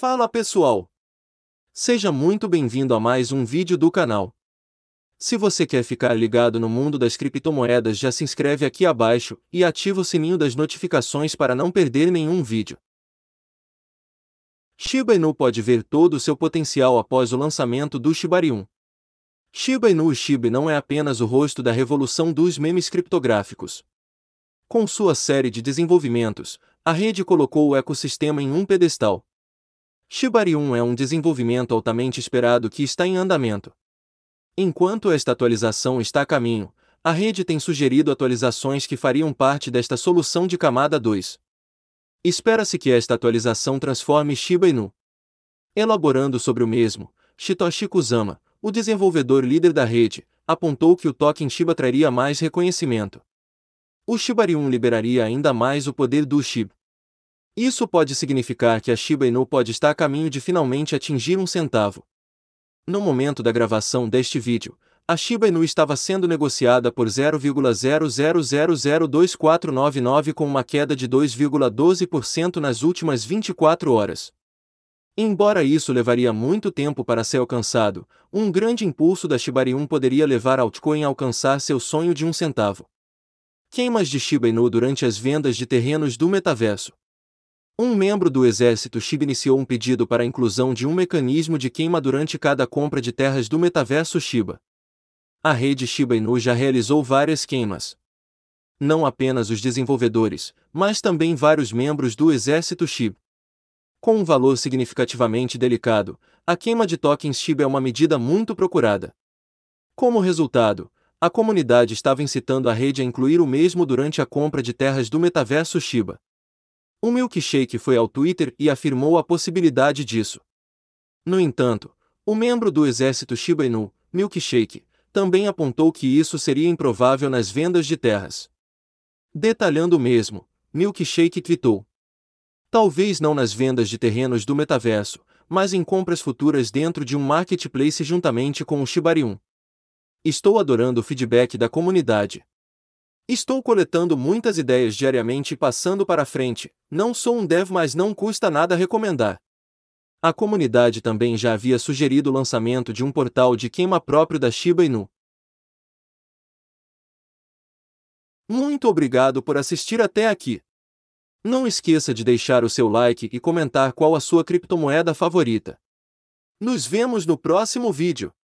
Fala pessoal! Seja muito bem-vindo a mais um vídeo do canal. Se você quer ficar ligado no mundo das criptomoedas já se inscreve aqui abaixo e ativa o sininho das notificações para não perder nenhum vídeo. Shiba Inu pode ver todo o seu potencial após o lançamento do Shibarium. Shiba Inu Shiba não é apenas o rosto da revolução dos memes criptográficos. Com sua série de desenvolvimentos, a rede colocou o ecossistema em um pedestal Shibari 1 é um desenvolvimento altamente esperado que está em andamento. Enquanto esta atualização está a caminho, a rede tem sugerido atualizações que fariam parte desta solução de camada 2. Espera-se que esta atualização transforme Shiba Inu. Elaborando sobre o mesmo, Shitoshi Kusama, o desenvolvedor líder da rede, apontou que o token Shiba traria mais reconhecimento. O Shibari 1 liberaria ainda mais o poder do Shiba. Isso pode significar que a Shiba Inu pode estar a caminho de finalmente atingir um centavo. No momento da gravação deste vídeo, a Shiba Inu estava sendo negociada por 0,0002499 com uma queda de 2,12% nas últimas 24 horas. Embora isso levaria muito tempo para ser alcançado, um grande impulso da Inu poderia levar a altcoin a alcançar seu sonho de um centavo. Queimas de Shiba Inu durante as vendas de terrenos do metaverso. Um membro do exército Xib iniciou um pedido para a inclusão de um mecanismo de queima durante cada compra de terras do metaverso Shiba. A rede Shiba Inu já realizou várias queimas. Não apenas os desenvolvedores, mas também vários membros do exército Shiba. Com um valor significativamente delicado, a queima de tokens Shiba é uma medida muito procurada. Como resultado, a comunidade estava incitando a rede a incluir o mesmo durante a compra de terras do metaverso Shiba. O milkshake foi ao Twitter e afirmou a possibilidade disso. No entanto, o membro do exército Shiba Inu, Milkshake, também apontou que isso seria improvável nas vendas de terras. Detalhando o mesmo, Milkshake tweetou: Talvez não nas vendas de terrenos do metaverso, mas em compras futuras dentro de um marketplace juntamente com o Shibarium. Estou adorando o feedback da comunidade. Estou coletando muitas ideias diariamente e passando para frente. Não sou um dev, mas não custa nada recomendar. A comunidade também já havia sugerido o lançamento de um portal de queima próprio da Shiba Inu. Muito obrigado por assistir até aqui. Não esqueça de deixar o seu like e comentar qual a sua criptomoeda favorita. Nos vemos no próximo vídeo.